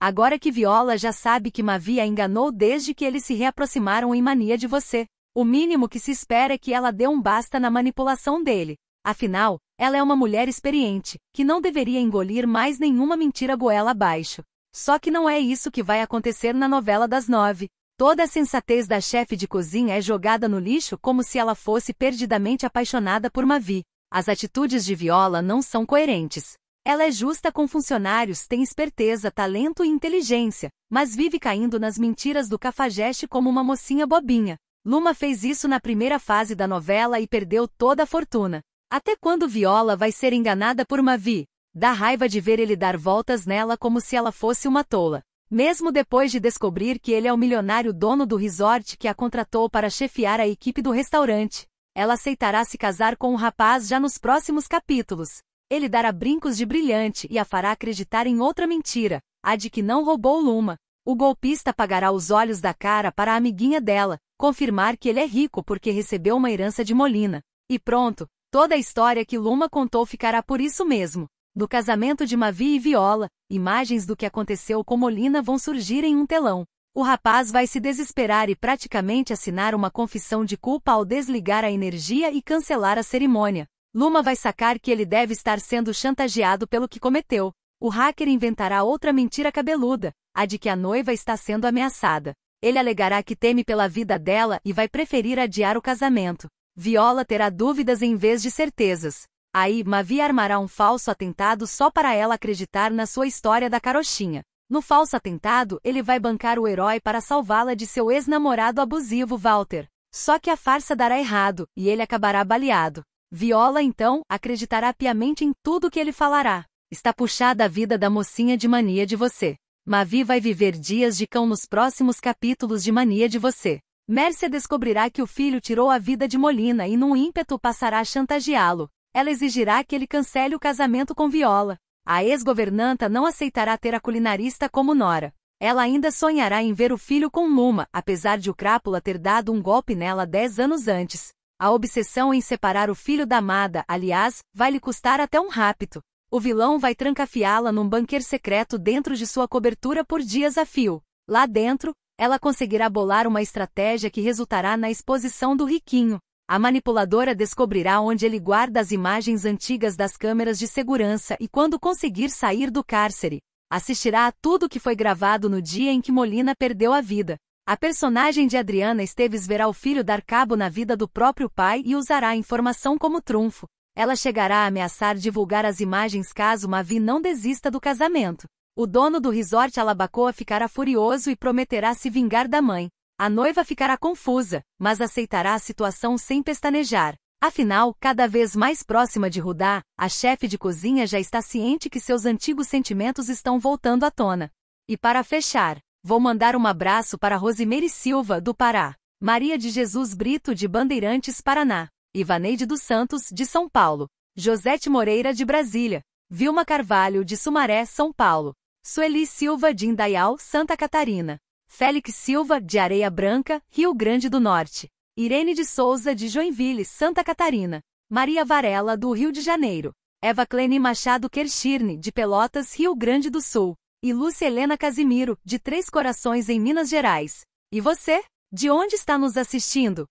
Agora que Viola já sabe que Mavi a enganou desde que eles se reaproximaram em mania de você, o mínimo que se espera é que ela dê um basta na manipulação dele. Afinal, ela é uma mulher experiente, que não deveria engolir mais nenhuma mentira goela abaixo. Só que não é isso que vai acontecer na novela das nove. Toda a sensatez da chefe de cozinha é jogada no lixo como se ela fosse perdidamente apaixonada por Mavi. As atitudes de Viola não são coerentes. Ela é justa com funcionários, tem esperteza, talento e inteligência, mas vive caindo nas mentiras do cafajeste como uma mocinha bobinha. Luma fez isso na primeira fase da novela e perdeu toda a fortuna. Até quando Viola vai ser enganada por Mavi? Dá raiva de ver ele dar voltas nela como se ela fosse uma tola. Mesmo depois de descobrir que ele é o milionário dono do resort que a contratou para chefiar a equipe do restaurante, ela aceitará se casar com o rapaz já nos próximos capítulos. Ele dará brincos de brilhante e a fará acreditar em outra mentira, a de que não roubou Luma. O golpista pagará os olhos da cara para a amiguinha dela, confirmar que ele é rico porque recebeu uma herança de Molina. E pronto, toda a história que Luma contou ficará por isso mesmo. Do casamento de Mavi e Viola, imagens do que aconteceu com Molina vão surgir em um telão. O rapaz vai se desesperar e praticamente assinar uma confissão de culpa ao desligar a energia e cancelar a cerimônia. Luma vai sacar que ele deve estar sendo chantageado pelo que cometeu. O hacker inventará outra mentira cabeluda, a de que a noiva está sendo ameaçada. Ele alegará que teme pela vida dela e vai preferir adiar o casamento. Viola terá dúvidas em vez de certezas. Aí, Mavi armará um falso atentado só para ela acreditar na sua história da carochinha. No falso atentado, ele vai bancar o herói para salvá-la de seu ex-namorado abusivo Walter. Só que a farsa dará errado, e ele acabará baleado. Viola, então, acreditará piamente em tudo que ele falará. Está puxada a vida da mocinha de mania de você. Mavi vai viver dias de cão nos próximos capítulos de Mania de Você. Mércia descobrirá que o filho tirou a vida de Molina e num ímpeto passará a chantageá-lo. Ela exigirá que ele cancele o casamento com Viola. A ex-governanta não aceitará ter a culinarista como nora. Ela ainda sonhará em ver o filho com Luma, apesar de o Crápula ter dado um golpe nela dez anos antes. A obsessão em separar o filho da amada, aliás, vai lhe custar até um rapto. O vilão vai trancafiá-la num bunker secreto dentro de sua cobertura por dias a fio. Lá dentro, ela conseguirá bolar uma estratégia que resultará na exposição do riquinho. A manipuladora descobrirá onde ele guarda as imagens antigas das câmeras de segurança e quando conseguir sair do cárcere, assistirá a tudo que foi gravado no dia em que Molina perdeu a vida. A personagem de Adriana Esteves verá o filho dar cabo na vida do próprio pai e usará a informação como trunfo. Ela chegará a ameaçar divulgar as imagens caso Mavi não desista do casamento. O dono do resort Alabacoa ficará furioso e prometerá se vingar da mãe. A noiva ficará confusa, mas aceitará a situação sem pestanejar. Afinal, cada vez mais próxima de Rudá, a chefe de cozinha já está ciente que seus antigos sentimentos estão voltando à tona. E para fechar, Vou mandar um abraço para Rosimeire Silva, do Pará. Maria de Jesus Brito, de Bandeirantes, Paraná. Ivaneide dos Santos, de São Paulo. Josete Moreira, de Brasília. Vilma Carvalho, de Sumaré, São Paulo. Sueli Silva, de Indaial, Santa Catarina. Félix Silva, de Areia Branca, Rio Grande do Norte. Irene de Souza, de Joinville, Santa Catarina. Maria Varela, do Rio de Janeiro. Eva Clene Machado Kershirne, de Pelotas, Rio Grande do Sul. E Lúcia Helena Casimiro, de Três Corações em Minas Gerais. E você? De onde está nos assistindo?